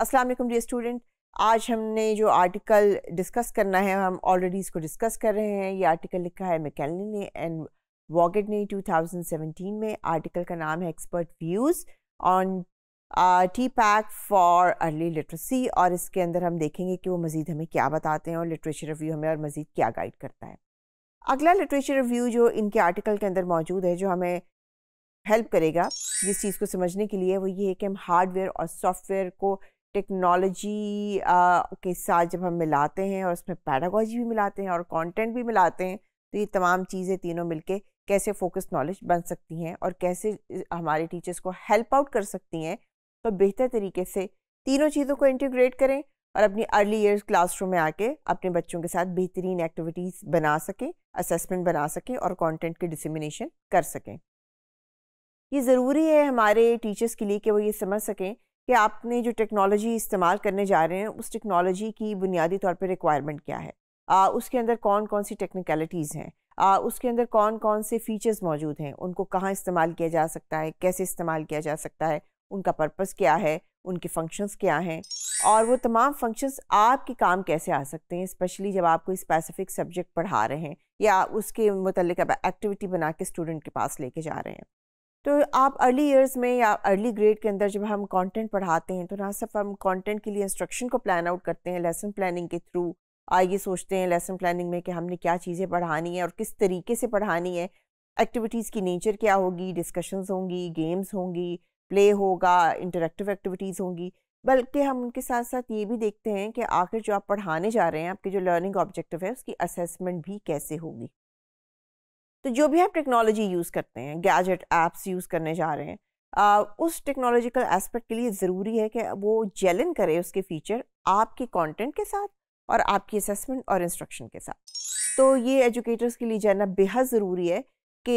अस्सलाम वालेकुम dear student आज हमने जो आर्टिकल डिस्कस करना है हम ऑलरेडी इसको डिस्कस कर रहे हैं ये आर्टिकल लिखा है मैकेलनी ने एंड वॉगेट ने 2017 में आर्टिकल का नाम है expert views on T pack for early literacy और इसके अंदर हम देखेंगे कि वो मज़ीद हमें क्या बताते हैं और लिटरेचर रिव्यू हमें और मज़ीद क्या गाइड करता है अगला लिटरेचर रिव्यू जो इनके आर्टिकल के अंदर मौजूद है जो हमें हेल्प करेगा जिस चीज़ को समझने के लिए वो ये है कि हम हार्डवेयर और सॉफ्टवेयर को टेक्नोलॉजी के साथ जब हम मिलाते हैं और उसमें पैडागॉजी भी मिलाते हैं और कंटेंट भी मिलाते हैं तो ये तमाम चीज़ें तीनों मिलके कैसे फोकस नॉलेज बन सकती हैं और कैसे हमारे टीचर्स को हेल्प आउट कर सकती हैं तो बेहतर तरीके से तीनों चीज़ों को इंटीग्रेट करें और अपनी अर्ली ईयर्स क्लासरूम में आके अपने बच्चों के साथ बेहतरीन एक्टिविटीज़ बना सकें असेसमेंट बना सकें और कंटेंट की डिसमिनेशन कर सकें ये ज़रूरी है हमारे टीचर्स के लिए कि वो ये समझ सकें कि आपने जो टेक्नोलॉजी इस्तेमाल करने जा रहे हैं उस टेक्नोलॉजी की बुनियादी तौर पर रिक्वायरमेंट क्या है आ, उसके अंदर कौन कौन सी टेक्निकलिटीज़ हैं आ, उसके अंदर कौन कौन से फ़ीचर्स मौजूद हैं उनको कहाँ इस्तेमाल किया जा सकता है कैसे इस्तेमाल किया जा सकता है उनका पर्पज़ क्या है उनके फंक्शंस क्या हैं और वो तमाम फंक्शंस आपके काम कैसे आ सकते हैं स्पेशली जब आप कोई स्पेसिफिक सब्जेक्ट पढ़ा रहे हैं या उसके मतलब एक्टिविटी बना के स्टूडेंट के पास लेके जा रहे हैं तो आप अर्ली ईयर्स में या अर्ली ग्रेड के अंदर जब हम कंटेंट पढ़ाते हैं तो ना सिर्फ हम कंटेंट के लिए इंस्ट्रक्शन को प्लान आउट करते हैं लेसन प्लानिंग के थ्रू आइए सोचते हैं लेसन प्लानिंग में कि हमने क्या चीज़ें पढ़ानी है और किस तरीके से पढ़ानी है एक्टिविटीज़ की नेचर क्या होगी डिस्कशंस होंगी गेम्स होंगी प्ले होगा इंटरेक्टिव एक्टिविटीज़ होंगी बल्कि हम उनके साथ साथ ये भी देखते हैं कि आखिर जो आप पढ़ाने जा रहे हैं आपके जो लर्निंग ऑब्जेक्टिव है उसकी असेसमेंट भी कैसे होगी तो जो भी आप टेक्नोलॉजी यूज़ करते हैं गैजेट ऐप्स यूज़ करने जा रहे हैं आ, उस टेक्नोलॉजिकल एस्पेक्ट के लिए ज़रूरी है कि वो जेलिन करे उसके फीचर आपके कंटेंट के साथ और आपकी असेसमेंट और इंस्ट्रक्शन के साथ तो ये एजुकेटर्स के लिए जानना बेहद ज़रूरी है कि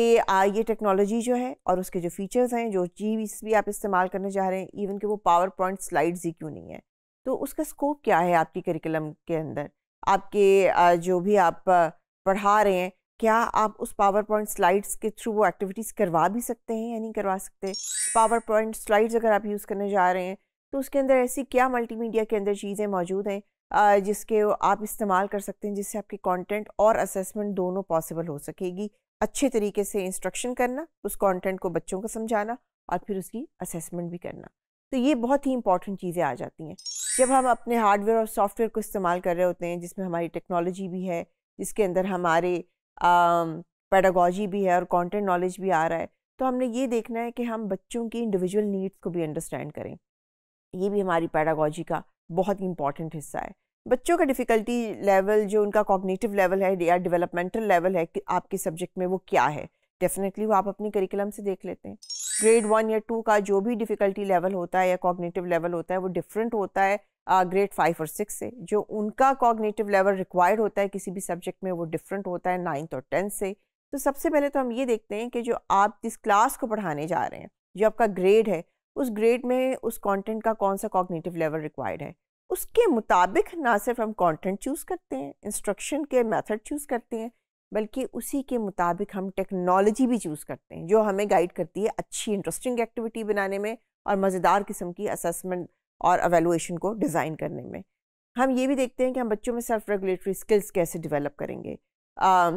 ये टेक्नोलॉजी जो है और उसके जो फीचर्स हैं जो चीज़ भी आप इस्तेमाल करने जा रहे हैं इवन कि वो पावर पॉइंट स्लाइड्स ही क्यों नहीं है तो उसका स्कोप क्या है आपकी करिकुलम के अंदर आपके जो भी आप पढ़ा रहे हैं क्या आप उस पावर पॉइंट स्लाइड्स के थ्रू वो एक्टिविटीज़ करवा भी सकते हैं या नहीं करवा सकते पावर पॉइंट स्लाइड्स अगर आप यूज़ करने जा रहे हैं तो उसके अंदर ऐसी क्या मल्टीमीडिया के अंदर चीज़ें मौजूद हैं जिसके आप इस्तेमाल कर सकते हैं जिससे आपके कंटेंट और असेसमेंट दोनों पॉसिबल हो सकेगी अच्छे तरीके से इंस्ट्रक्शन करना उस कॉन्टेंट को बच्चों को समझाना और फिर उसकी असेसमेंट भी करना तो ये बहुत ही इंपॉर्टेंट चीज़ें आ जाती हैं जब हम अपने हार्डवेयर और सॉफ्टवेयर को इस्तेमाल कर रहे होते हैं जिसमें हमारी टेक्नोलॉजी भी है जिसके अंदर हमारे पैडागॉजी भी है और कंटेंट नॉलेज भी आ रहा है तो हमने ये देखना है कि हम बच्चों की इंडिविजुअल नीड्स को भी अंडरस्टैंड करें ये भी हमारी पैडागॉजी का बहुत ही इंपॉर्टेंट हिस्सा है बच्चों का डिफ़िकल्टी लेवल जो उनका कॉग्निटिव लेवल है या डेवलपमेंटल लेवल है कि आपके सब्जेक्ट में वो क्या है डेफिनेटली वो आप अपनी करिकुलम से देख लेते हैं ग्रेड वन या टू का जो भी डिफ़िकल्टी लेवल होता है या कॉग्नेटिव लेवल होता है वो डिफरेंट होता है ग्रेड फाइव और सिक्स से जो उनका कॉग्नेटिव लेवल रिक्वायर्ड होता है किसी भी सब्जेक्ट में वो डिफरेंट होता है नाइन्थ और टेंथ से तो सबसे पहले तो हम ये देखते हैं कि जो आप जिस क्लास को पढ़ाने जा रहे हैं जो आपका ग्रेड है उस ग्रेड में उस कॉन्टेंट का कौन सा कॉग्नेटिव लेवल रिक्वायर्ड है उसके मुताबिक ना सिर्फ हम कॉन्टेंट चूज़ करते हैं इंस्ट्रक्शन के मैथड चूज़ करते हैं बल्कि उसी के मुताबिक हम टेक्नोलॉजी भी चूज़ करते हैं जो हमें गाइड करती है अच्छी इंटरेस्टिंग एक्टिविटी बनाने में और मज़ेदार किस्म की असेसमेंट और अवेलुएशन को डिज़ाइन करने में हम ये भी देखते हैं कि हम बच्चों में सेल्फ रेगुलेटरी स्किल्स कैसे डेवलप करेंगे आ,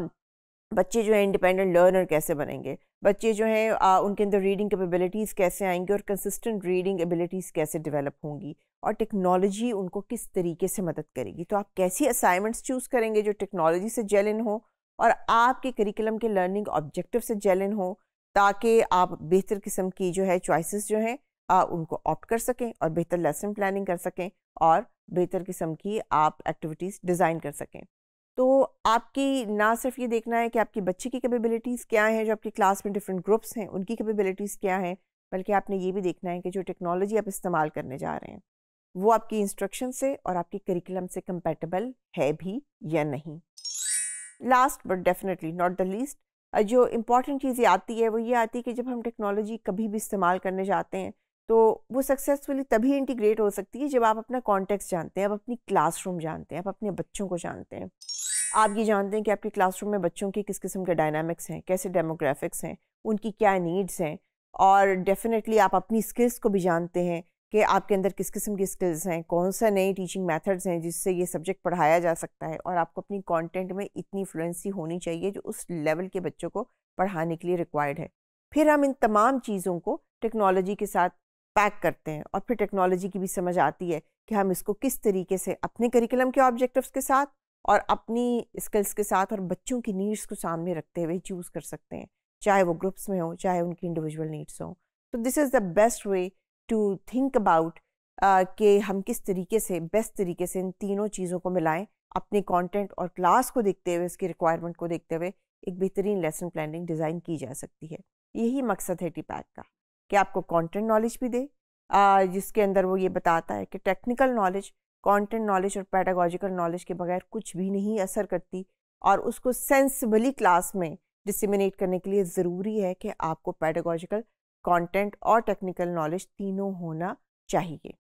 बच्चे जो हैं इंडिपेंडेंट लर्नर कैसे बनेंगे बच्चे जो हैं उनके अंदर रीडिंग कैपेबिलिटीज़ कैसे आएंगी और कंसिस्टेंट रीडिंग एबिलिटीज़ कैसे डेवलप होंगी और टेक्नोलॉजी उनको किस तरीके से मदद करेगी तो आप कैसी असाइनमेंट्स चूज़ करेंगे जो टेक्नोलॉजी से जेल इन हो और आपके करिकुलम के लर्निंग ऑब्जेक्टिव से जेलिन हो ताकि आप बेहतर किस्म की जो है चॉइसेस जो हैं उनको ऑप्ट कर सकें और बेहतर लेसन प्लानिंग कर सकें और बेहतर किस्म की आप एक्टिविटीज़ डिज़ाइन कर सकें तो आपकी ना सिर्फ ये देखना है कि आपकी बच्चे की कैपेबिलिटीज़ क्या हैं जो आपकी क्लास में डिफरेंट ग्रुप्स हैं उनकी कैपेबिलिटीज़ क्या हैं बल्कि आपने ये भी देखना है कि जो टेक्नोलॉजी आप इस्तेमाल करने जा रहे हैं वो आपकी इंस्ट्रक्शन से और आपकी करिकुलम से कंपेटेबल है भी या नहीं last but definitely not the least जो इम्पॉर्टेंट चीज़ आती है वो ये आती है कि जब हम टेक्नोलॉजी कभी भी इस्तेमाल करने जाते हैं तो वो सक्सेसफुली तभी इंटीग्रेट हो सकती है जब आप अपना कॉन्टेक्स्ट जानते हैं आप अपनी क्लासरूम जानते हैं आप अपने बच्चों को जानते हैं आप ये जानते हैं कि आपके क्लासरूम में बच्चों के किस किस्म के डायनामिक्स हैं कैसे डेमोग्राफिक्स हैं उनकी क्या नीड्स हैं और डेफिनेटली आप अपनी स्किल्स को भी जानते हैं कि आपके अंदर किस किस्म की स्किल्स हैं कौन सा नए टीचिंग मेथड्स हैं जिससे ये सब्जेक्ट पढ़ाया जा सकता है और आपको अपनी कंटेंट में इतनी फ्लुएंसी होनी चाहिए जो उस लेवल के बच्चों को पढ़ाने के लिए रिक्वायर्ड है फिर हम इन तमाम चीज़ों को टेक्नोलॉजी के साथ पैक करते हैं और फिर टेक्नोलॉजी की भी समझ आती है कि हम इसको किस तरीके से अपने करिकुलम के ऑब्जेक्टिव्स के साथ और अपनी स्किल्स के साथ और बच्चों की नीड्स को सामने रखते हुए चूज़ कर सकते हैं चाहे वो ग्रुप्स में हो चाहे उनकी इंडिविजुअल नीड्स हों तो this is the best way to think about कि हम किस तरीके से बेस्ट तरीके से इन तीनों चीज़ों को मिलाएं अपने कंटेंट और क्लास को देखते हुए उसकी रिक्वायरमेंट को देखते हुए एक बेहतरीन लेसन प्लानिंग डिज़ाइन की जा सकती है यही मकसद है टी का कि आपको कॉन्टेंट नॉलेज भी दे जिसके अंदर वो ये बताता है कि टेक्निकल नॉलेज कंटेंट नॉलेज और पैडागॉजिकल नॉलेज के बगैर कुछ भी नहीं असर करती और उसको सेंसबली क्लास में डिसिमिनेट करने के लिए ज़रूरी है कि आपको पैडागॉजिकल कंटेंट और टेक्निकल नॉलेज तीनों होना चाहिए